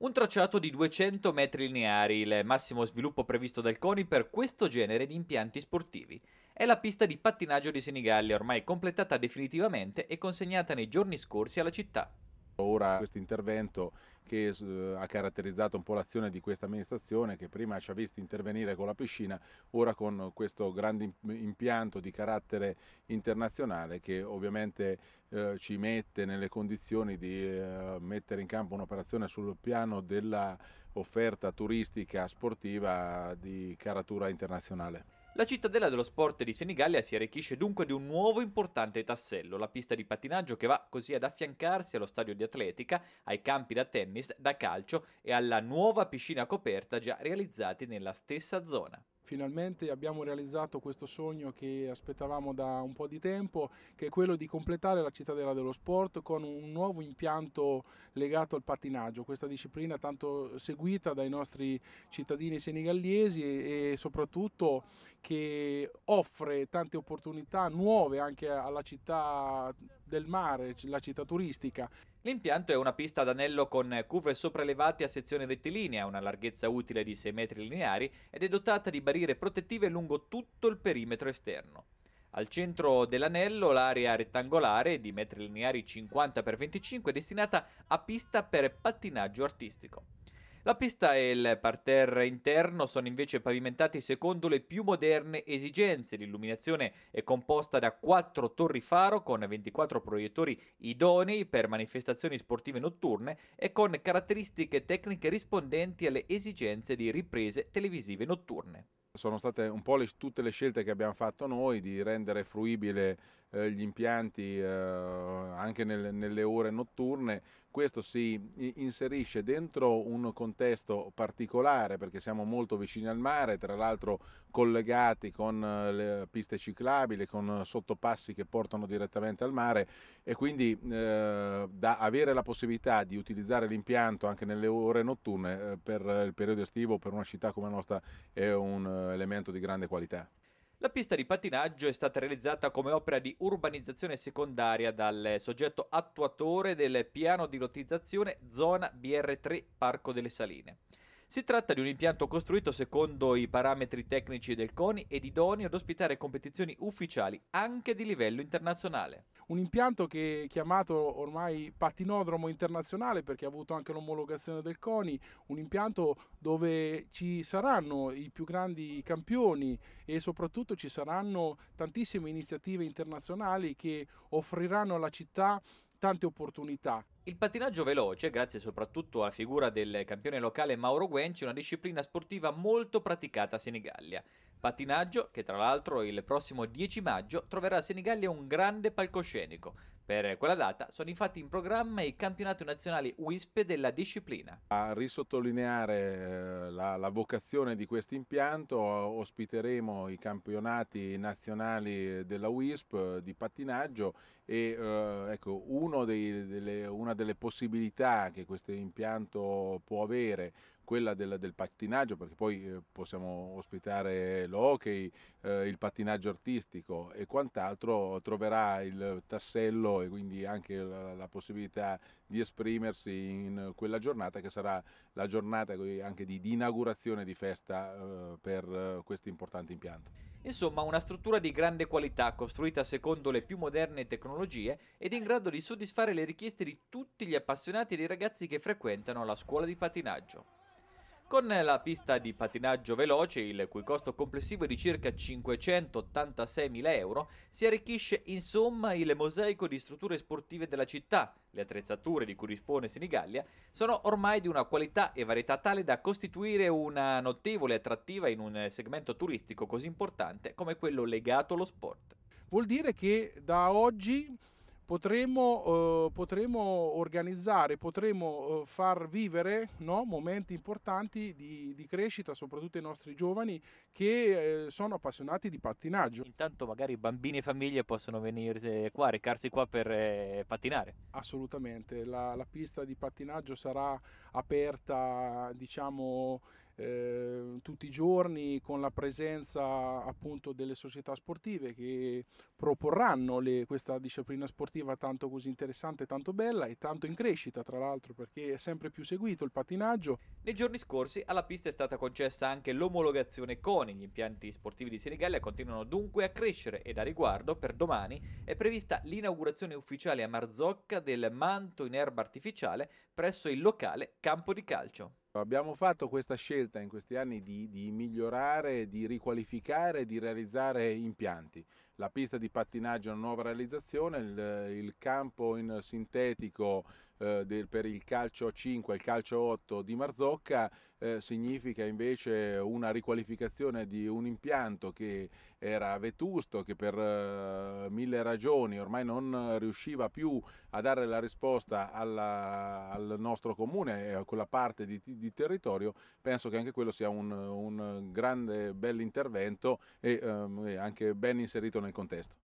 Un tracciato di 200 metri lineari, il massimo sviluppo previsto dal CONI per questo genere di impianti sportivi. È la pista di pattinaggio di Senigallia, ormai completata definitivamente e consegnata nei giorni scorsi alla città. Ora questo intervento che eh, ha caratterizzato un po' l'azione di questa amministrazione che prima ci ha visto intervenire con la piscina, ora con questo grande impianto di carattere internazionale che ovviamente eh, ci mette nelle condizioni di eh, mettere in campo un'operazione sul piano dell'offerta turistica sportiva di caratura internazionale. La cittadella dello sport di Senigallia si arricchisce dunque di un nuovo importante tassello, la pista di pattinaggio che va così ad affiancarsi allo stadio di atletica, ai campi da tennis, da calcio e alla nuova piscina coperta già realizzati nella stessa zona. Finalmente abbiamo realizzato questo sogno che aspettavamo da un po' di tempo, che è quello di completare la cittadella dello sport con un nuovo impianto legato al pattinaggio, questa disciplina tanto seguita dai nostri cittadini senegallesi e soprattutto che offre tante opportunità nuove anche alla città del mare, la città turistica. L'impianto è una pista ad anello con cuve sopraelevate a sezione rettilinea, una larghezza utile di 6 metri lineari ed è dotata di barriere protettive lungo tutto il perimetro esterno. Al centro dell'anello l'area rettangolare di metri lineari 50x25 è destinata a pista per pattinaggio artistico. La pista e il parterre interno sono invece pavimentati secondo le più moderne esigenze. L'illuminazione è composta da quattro torri faro con 24 proiettori idonei per manifestazioni sportive notturne e con caratteristiche tecniche rispondenti alle esigenze di riprese televisive notturne. Sono state un po' le, tutte le scelte che abbiamo fatto noi di rendere fruibile eh, gli impianti eh, anche nelle ore notturne, questo si inserisce dentro un contesto particolare perché siamo molto vicini al mare, tra l'altro collegati con eh, le piste ciclabili, con sottopassi che portano direttamente al mare e quindi da avere la possibilità di utilizzare l'impianto anche nelle ore notturne per il periodo estivo per una città come la nostra è un elemento di grande qualità. La pista di pattinaggio è stata realizzata come opera di urbanizzazione secondaria dal soggetto attuatore del piano di lottizzazione zona BR3 Parco delle Saline. Si tratta di un impianto costruito secondo i parametri tecnici del CONI ed idoneo ad ospitare competizioni ufficiali anche di livello internazionale. Un impianto che è chiamato ormai patinodromo internazionale perché ha avuto anche l'omologazione del CONI, un impianto dove ci saranno i più grandi campioni e soprattutto ci saranno tantissime iniziative internazionali che offriranno alla città tante opportunità. Il pattinaggio veloce, grazie soprattutto alla figura del campione locale Mauro Guenci, è una disciplina sportiva molto praticata a Senigallia. Pattinaggio che tra l'altro il prossimo 10 maggio troverà a Senigallia un grande palcoscenico per quella data sono infatti in programma i campionati nazionali WISP della disciplina. A risottolineare eh, la, la, vocazione di questo impianto ospiteremo i campionati nazionali della WISP eh, di pattinaggio e eh, ecco, dei, delle, una delle possibilità che questo impianto può avere quella del, del, pattinaggio, perché poi eh, possiamo ospitare l'hockey, eh, il pattinaggio artistico e quant'altro, troverà il tassello e quindi anche la, la, possibilità di esprimersi in quella giornata che sarà la giornata anche di, di inaugurazione di festa eh, per eh, questo importante impianto. Insomma, una struttura di grande qualità, costruita secondo le più moderne tecnologie ed in grado di soddisfare le richieste di tutti gli appassionati e dei ragazzi che frequentano la scuola di patinaggio con la pista di patinaggio veloce, il cui costo complessivo è di circa 586.000 euro, si arricchisce insomma il mosaico di strutture sportive della città. Le attrezzature di cui dispone Senigallia sono ormai di una qualità e varietà tale da costituire una notevole attrattiva in un segmento turistico così importante come quello legato allo sport. Vuol dire che da oggi potremmo, eh, potremo organizzare, potremo eh, far vivere no, momenti importanti di, di, crescita, soprattutto ai nostri giovani che eh, sono appassionati di pattinaggio. Intanto magari bambini e famiglie possono venire qua, recarsi qua per eh, pattinare. Assolutamente, la, la pista di pattinaggio sarà aperta diciamo eh, tutti i giorni con la presenza appunto delle società sportive che proporranno le, questa disciplina sportiva tanto così interessante, tanto bella e tanto in crescita tra l'altro perché è sempre più seguito il patinaggio. Nei giorni scorsi alla pista è stata concessa anche l'omologazione CONI, gli impianti sportivi di Senigallia continuano dunque a crescere e a riguardo per domani è prevista l'inaugurazione ufficiale a Marzocca del manto in erba artificiale presso il locale campo di calcio. Abbiamo fatto questa scelta in questi anni di, di migliorare, di riqualificare, di realizzare impianti la pista di pattinaggio è una nuova realizzazione, il, il campo in sintetico eh, del, per il calcio 5 e il calcio 8 di Marzocca eh, significa invece una riqualificazione di un impianto che era vetusto, che per eh, mille ragioni ormai non riusciva più a dare la risposta alla, al nostro comune e a quella parte di, di, territorio, penso che anche quello sia un, un grande bel intervento e, ehm, anche ben inserito nel nel contesto.